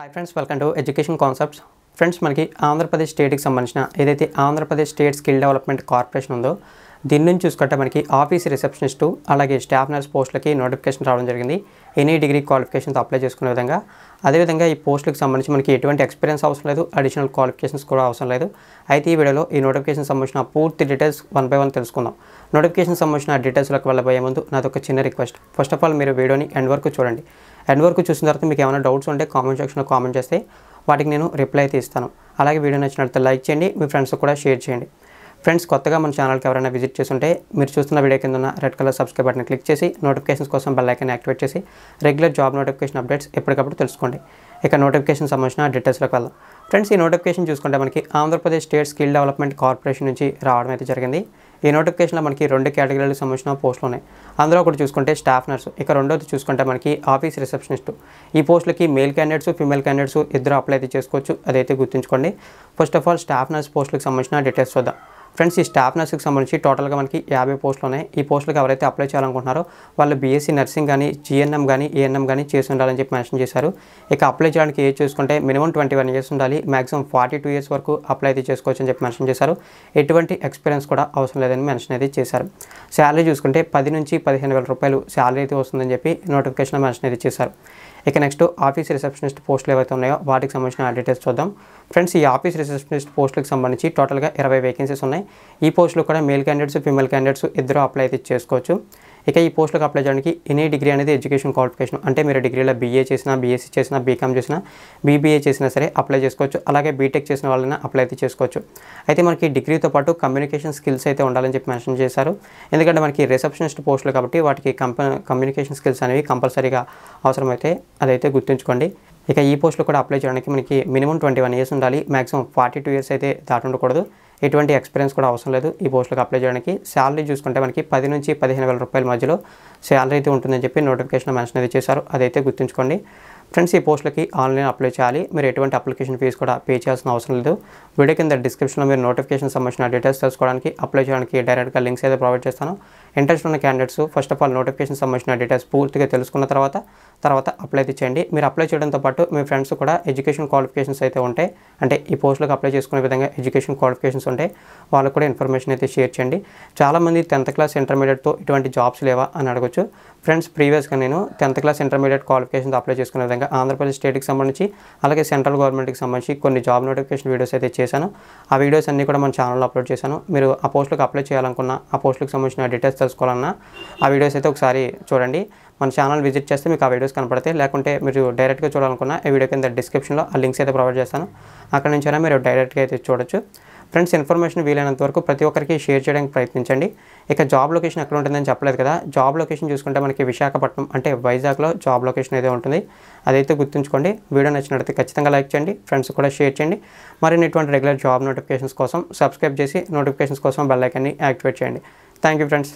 hi friends welcome to education concepts friends మనకి ఆంధ్రప్రదేశ్ స్టేట్కి సంబంధించిన ఏదైతే Andhra Pradesh state skill development corporation ఉందో దీని నుంచి చూసుకుంటే మనకి ఆఫీస్ రిసెప్షనిస్టు అలాగే స్టాఫ్ నర్స్ పోస్టులకి నోటిఫికేషన్ రావడం జరిగింది ఎనీ డిగ్రీ క్వాలిఫికేషన్తో అప్లై చేసుకునే విధంగా అదేవిధంగా ఈ పోస్టులకు సంబంధించి మనకి ఎటువంటి ఎక్స్పీరియన్స్ అవసరం లేదు అడిషనల్ క్వాలిఫికేషన్స్ కూడా అవసరం లేదు అయితే ఈ వీడియోలో ఈ నోటిఫికేషన్ సంబంధించిన పూర్తి డీటెయిల్స్ వన్ బై వన్ తెలుసుకుందాం నోటిఫికేషన్ సంబంధించిన డీటెయిల్స్లోకి వెళ్ళబోయే ముందు నాదొక చిన్న రిక్వెస్ట్ ఫస్ట్ ఆఫ్ ఆల్ మీరు వీడియోని ఎండ్ వరకు చూడండి ఎండ్ వరకు చూసిన తర్వాత మీకు ఏమైనా డౌట్స్ ఉంటే కామెంట్ సెక్షన్లో కామెంట్ చేస్తే వాటికి నేను రిప్లై అయితే ఇస్తాను అలాగే వీడియో నచ్చినట్లయితే లైక్ చేయండి మీ ఫ్రెండ్స్ కూడా షేర్ చేయండి ఫ్రెండ్స్ కొత్తగా మన ఛానల్కి ఎవరైనా విజిట్ చేస్తుంటే మీరు చూస్తున్న వీడియో కింద ఉన్న red colour subscribe button click చేసి నోటిఫికేషన్స్ కోసం బెల్ ఐకాన్ యాక్టివేట్ చేసి రెగ్యులర్ జాబ్ నోటిఫికేషన్ అప్డేట్స్ ఎప్పటికప్పుడు తెలుసుకోండి ఇక నోటిఫికేషన్ సంబంధించిన డీటెయిల్స్లోకి వెళ్దాం ఫ్రెండ్స్ ఈ నోటిఫికేషన్ చూసుకుంటే మనకి Andhra Pradesh state skill development corporation నుంచి రావడం అయితే జరిగింది ఈ నోటిఫికేషన్లో మనకి రెండు కేటగిరీలకు సంబంధించిన పోస్టులు ఉన్నాయి అందులో ఒకటి చూసుకుంటే స్టాఫ్ నర్సు ఇక రెండోది చూసుకుంటే మనకి ఆఫీస్ రిసెప్షనిస్ట్ ఈ పోస్టులకి మేల్ క్యాండిడేట్స్ ఫీమేల్ క్యాండిడేట్స్ ఇద్దరు అప్లై అయితే చేసుకోవచ్చు అదైతే గుర్తుంచుకోండి first of all staff nurse పోస్టులకు సంబంధించిన డీటెయిల్స్ చూద్దాం ఫ్రెండ్స్ ఈ స్టాఫ్ నర్సింగ్కి సంబంధించి టోటల్గా మనకి యాభై పోస్టులు ఉన్నాయి ఈ పోస్టులకు ఎవరైతే అప్లై చేయాలనుకుంటున్నారో వాళ్ళు బీఎస్సీ నర్సింగ్ కానీ జిఎన్ఎం కానీ ఏఎన్ఎం కానీ చేసి ఉండాలని చెప్పి మెన్షన్ చేశారు ఇక అప్లై చేయడానికి ఏజ్ చూసుకుంటే మినిమం ట్వంటీ వన్ ఇయర్స్ ఉండాలి మాక్సిమం ఫార్టీ టూ ఇయర్స్ వరకు అప్లై అయితే చేసుకోవచ్చు అని చెప్పి మెన్షన్ చేశారు ఎటువంటి ఎక్స్పీరియన్స్ కూడా అవసరం లేదని మెన్షన్ అయితే చేశారు శాలరీ చూసుకుంటే పది నుంచి పదిహేను వేల రూపాయలు శాలరీ అయితే వస్తుందని చెప్పి నోటిఫికేషన్ మెన్షన్ అయితే చేశారు ఇక నెక్స్ట్ ఆఫీస్ రిసెప్షనిస్ట్ పోస్టులు ఏవైతే ఉన్నాయో వాటికి సంబంధించిన డీటెయిల్స్ చూద్దాం ఫ్రెండ్స్ ఈ ఆఫీస్ రిసెప్షనిస్ట్ పోస్టులకు సంబంధించి టోటల్గా ఇరవై వేకెన్సీస్ ఉన్నాయి ఈ పోస్టులు కూడా మేల్ క్యాండిడేట్స్ ఫిమేల్ క్యాండిడేట్స్ ఇద్దరు అప్లై అయితే చేసుకోవచ్చు ఇక ఈ పోస్టులకు అప్లై చేయడానికి ఎనీ డిగ్రీ అనేది ఎడ్యుకేషన్ క్వాలిఫికేషన్ అంటే మీరు డిగ్రీలో బీఏ చేసినా బీఎస్సీ చేసినా బీకామ్ చేసినా బీబీఏ చేసినా సరే అప్లై చేసుకోవచ్చు అలాగే బీటెక్ చేసిన వాళ్ళైనా అప్లై అయితే చేసుకోవచ్చు అయితే మనకి డిగ్రీతో పాటు కమ్యూనికేషన్ స్కిల్స్ అయితే ఉండాలని చెప్పి మెన్షన్ చేశారు ఎందుకంటే మనకి రిసెప్షనిస్ట్ పోస్టులు కాబట్టి వాటికి కమ్యూనికేషన్ స్కిల్స్ అనేవి కంపల్సరీగా అవసరమైతే అదైతే గుర్తుంచుకోండి ఇక ఈ పోస్టులు కూడా అప్లై చేయడానికి మనకి మినిమం ట్వంటీ వన్ ఇయర్స్ ఉండాలి మ్యాక్సిమం ఫార్టీ టూ ఇయర్స్ అయితే దాటి ఉండకూడదు ఎటువంటి ఎక్స్పీరియన్స్ కూడా అవసరం లేదు ఈ పోస్టులకు అప్లై చేయడానికి శాలరీ చూసుకుంటే మనకి పది నుంచి పదిహేను వేల రూపాయల మధ్యలో శాలరీ అయితే ఉంటుందని చెప్పి నోటిఫికేషన్ మెన్షన్ అయితే చేశారు అదైతే గుర్తుంచుకోండి ఫ్రెండ్స్ ఈ పోస్టులకి ఆన్లైన్ అప్లై చేయాలి మీరు ఎటువంటి అప్లికేషన్ ఫీజు కూడా పే చేయాల్సిన అవసరం లేదు వీడియో కింద డిస్క్రిప్షన్లో మీరు నోటిఫికేషన్ సంబంధించిన డీటెయిల్స్ తెలుసుకోవడానికి అప్లై చేయడానికి డైరెక్ట్గా లింక్స్ అయితే ప్రొవైడ్ చేస్తాను ఇంట్రెస్ట్ ఉన్న candidates first of all notification సంబంధించిన డీటెయిల్స్ పూర్తిగా తెలుసుకున్న తర్వాత తర్వాత అప్లై అయితే చేయండి మీరు అప్లై చేయడంతో పాటు మీ ఫ్రెండ్స్ కూడా ఎడ్యుకేషన్ క్వాలిఫికేషన్స్ అయితే ఉంటాయి అంటే ఈ పోస్టులకు అప్లై చేసుకునే విధంగా ఎడ్యుకేషన్ క్వాలిఫికేషన్స్ ఉంటాయి వాళ్ళకు కూడా ఇన్ఫర్మేషన్ అయితే షేర్ చేయండి చాలామంది టెన్త్ క్లాస్ ఇంటర్మీడియట్తో ఇటువంటి జాబ్స్ లేవా అని అడగచ్చు ఫ్రెండ్స్ ప్రీవియస్గా నేను tenth class intermediate qualifications apply చేసుకునే విధంగా ఆంధ్రప్రదేశ్ స్టేట్కి సంబంధించి అలాగే సెంట్రల్ గవర్నమెంట్కి సంబంధించి కొన్ని జాబ్ నోటిఫికేషన్ వీడియోస్ అయితే చేశాను ఆ వీడియోస్ అన్నీ కూడా మన ఛానల్లో అప్లోడ్ చేశాను మీరు ఆ పోస్టులకు అప్లై చేయాలనుకున్న ఆ పోస్టులకు సంబంధించిన డీటెయిల్స్ తెలుసుకోవాలన్నా ఆ వీడియోస్ అయితే ఒకసారి చూడండి మన ఛానల్ విజిట్ చేస్తే మీకు ఆ వీడియోస్ కనపడతాయి లేకుంటే మీరు డైరెక్ట్గా చూడాలనుకున్న ఈ వీడియో కింద డిస్క్రిప్షన్లో ఆ లింక్స్ అయితే ప్రొవైడ్ చేస్తాను అక్కడ నుంచి మీరు డైరెక్ట్గా అయితే చూడొచ్చు ఫ్రెండ్స్ ఇన్ఫర్మేషన్ వీలైనంత వరకు ప్రతి ఒక్కరికి షేర్ చేయడానికి ప్రయత్నించండి ఇక జాబ్ లొకేషన్ ఎక్కడ ఉంటుందని చెప్పలేదు కదా జాబ్ లొకేషన్ చూసుకుంటే మనకి విశాఖపట్నం అంటే వైజాగ్లో జాబ్ లొకేషన్ అయితే ఉంటుంది అదైతే గుర్తుంచుకోండి వీడియో నచ్చినట్లయితే ఖచ్చితంగా లైక్ చేయండి ఫ్రెండ్స్ కూడా షేర్ చేయండి మరిన్ని ఇటువంటి రెగ్యులర్ జాబ్ నోటిఫికేషన్స్ కోసం సబ్స్క్రైబ్ చేసి నోటిఫికేషన్స్ కోసం బెల్ యాక్టివేట్ చేయండి థ్యాంక్ యూ ఫ్రెండ్స్